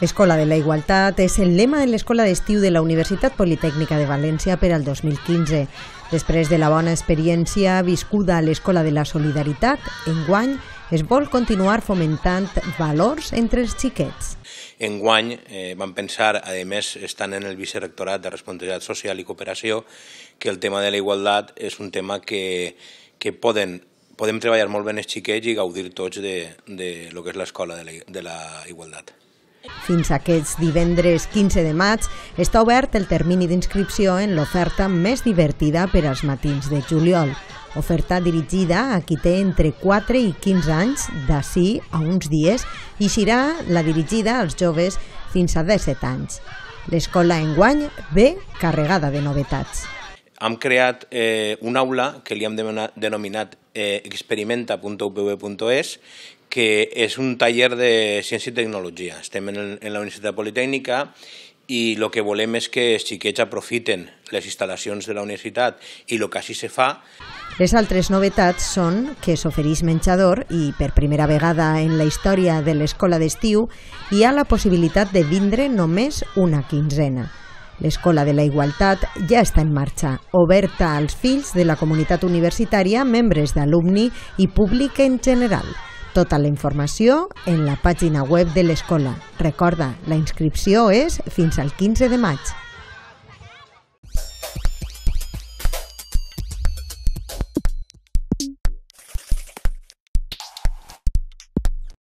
Escola de la Igualtat és el lema de l'escola d'estiu de la Universitat Politècnica de València per al 2015. Després de la bona experiència viscuda a l'Escola de la Solidaritat, enguany es vol continuar fomentant valors entre els xiquets. Enguany eh, vam pensar, a més, estant en el vicerectorat de Responsabilitat Social i Cooperació, que el tema de la igualtat és un tema que, que poden podem treballar molt bé els xiquets i gaudir tots de, de lo que és l'escola de, la, de la igualtat. Fins aquest divendres 15 de maig està obert el termini d'inscripció en l'oferta més divertida per als matins de juliol. Oferta dirigida a qui té entre 4 i 15 anys, d'ací a uns dies, i serà la dirigida als joves fins a 17 anys. L'escola enguany ve carregada de novetats hem creat eh, una aula que li hem denominat eh, experimenta.upv.es que és un taller de ciència i tecnologia. Estem en, el, en la Universitat Politècnica i el que volem és que els xiquets aprofiten les instal·lacions de la universitat i el que així se fa. Les altres novetats són que s'oferís menjador i per primera vegada en la història de l'escola d'estiu hi ha la possibilitat de vindre només una quinzena. L'Escola de la Igualtat ja està en marxa, oberta als fills de la comunitat universitària, membres d'alumni i públic en general. Tota la informació en la pàgina web de l'escola. Recorda, la inscripció és fins al 15 de maig.